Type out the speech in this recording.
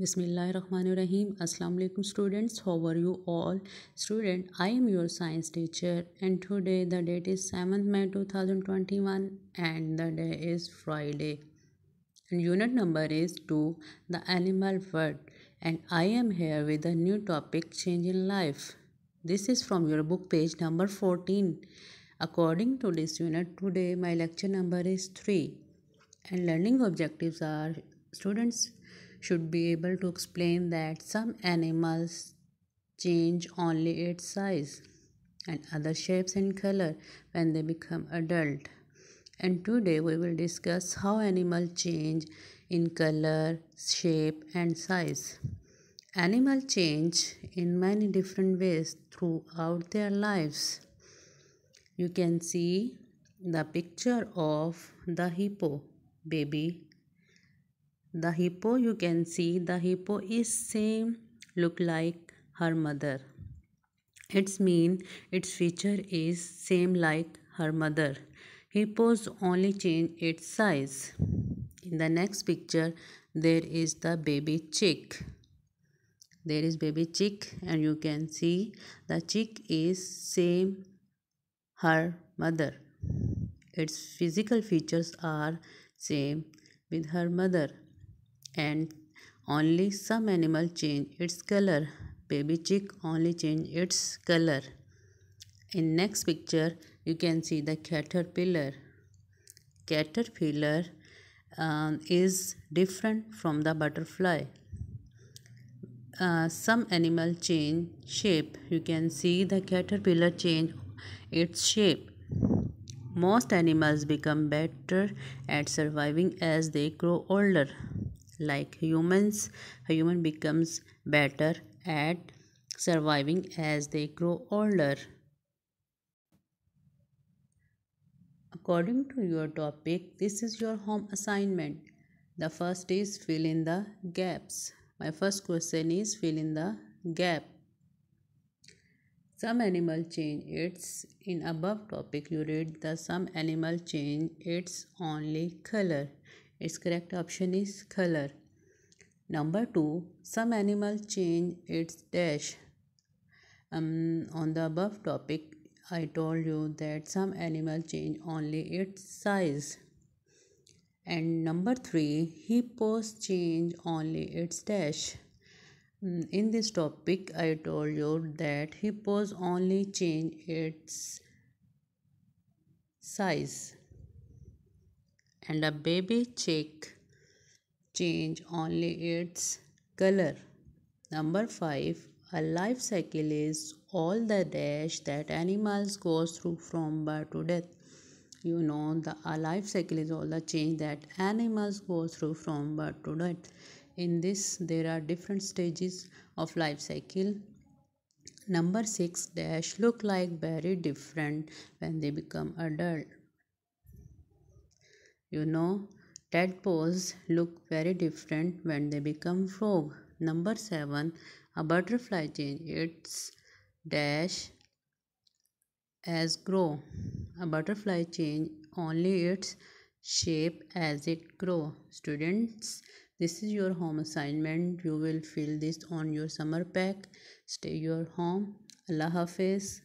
Bismillahirrahmanirrahim. Assalamu alaikum students. How are you all? Student, I am your science teacher and today the date is 7th May 2021 and the day is Friday. And unit number is 2, the animal world and I am here with a new topic change in life. This is from your book page number 14. According to this unit today my lecture number is 3 and learning objectives are students should be able to explain that some animals change only its size and other shapes and color when they become adult and today we will discuss how animals change in color shape and size animals change in many different ways throughout their lives you can see the picture of the hippo baby the hippo you can see the hippo is same look like her mother. Its mean its feature is same like her mother. Hippos only change its size. In the next picture there is the baby chick. There is baby chick and you can see the chick is same her mother. Its physical features are same with her mother and only some animal change its color. Baby chick only change its color. In next picture, you can see the caterpillar. Caterpillar um, is different from the butterfly. Uh, some animal change shape. You can see the caterpillar change its shape. Most animals become better at surviving as they grow older like humans a human becomes better at surviving as they grow older according to your topic this is your home assignment the first is fill in the gaps my first question is fill in the gap some animal change its in above topic you read the some animal change its only color its correct option is color. Number 2. Some animal change its dash. Um, on the above topic, I told you that some animal change only its size. And number 3. Hippos change only its dash. Mm, in this topic, I told you that hippos only change its size and a baby chick change only its color. Number 5. A life cycle is all the dash that animals goes through from birth to death. You know the life cycle is all the change that animals go through from birth to death. In this there are different stages of life cycle. Number 6 dash look like very different when they become adult you know, tadpoles look very different when they become frog. Number 7. A butterfly change its dash as grow. A butterfly change only its shape as it grow. Students, this is your home assignment. You will fill this on your summer pack. Stay your home. Allah Hafiz.